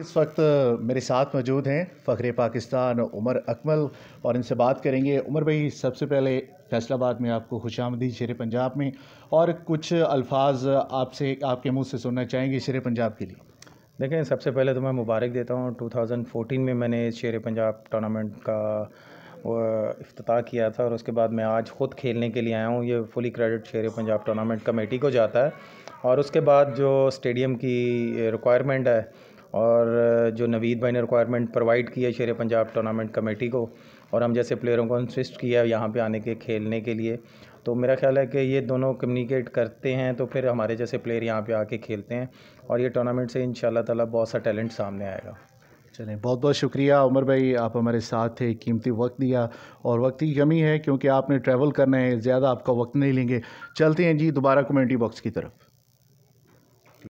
इस वक्त मेरे साथ मौजूद हैं फ़खरे पाकिस्तान उमर अकमल और इनसे बात करेंगे उमर भाई सबसे पहले फैसलाबाद में आपको खुश आमदी शेर पंजाब में और कुछ अल्फाज आपसे आपके मुंह से सुनना चाहेंगे शेर पंजाब के लिए देखें सबसे पहले तो मैं मुबारक देता हूँ 2014 में मैंने शेर पंजाब टूर्नामेंट का अफ्ताह किया था और उसके बाद मैं आज ख़ुद खेलने के लिए आया हूँ ये फुली क्रेडिट शेर पंजाब टूर्नामेंट कमेटी को जाता है और उसके बाद जो स्टेडियम की रिक्वायरमेंट है और जो नवीद भाई ने रिक्वायरमेंट प्रोवाइड की है शेर पंजाब टूर्नामेंट कमेटी को और हम जैसे प्लेयरों को इंसिस्ट किया यहाँ पर आने के खेलने के लिए तो मेरा ख्याल है कि ये दोनों कम्युनिकेट करते हैं तो फिर हमारे जैसे प्लेयर यहाँ पे आके खेलते हैं और ये टूर्नामेंट से इन ताला बहुत सा टैलेंट सामने आएगा चलें बहुत बहुत शुक्रिया उमर भाई आप हमारे साथ थे कीमती वक्त दिया और वक्त की कमी है क्योंकि आपने ट्रैवल करना है ज़्यादा आपका वक्त नहीं लेंगे चलते हैं जी दोबारा कम्यूनिटी बॉक्स की तरफ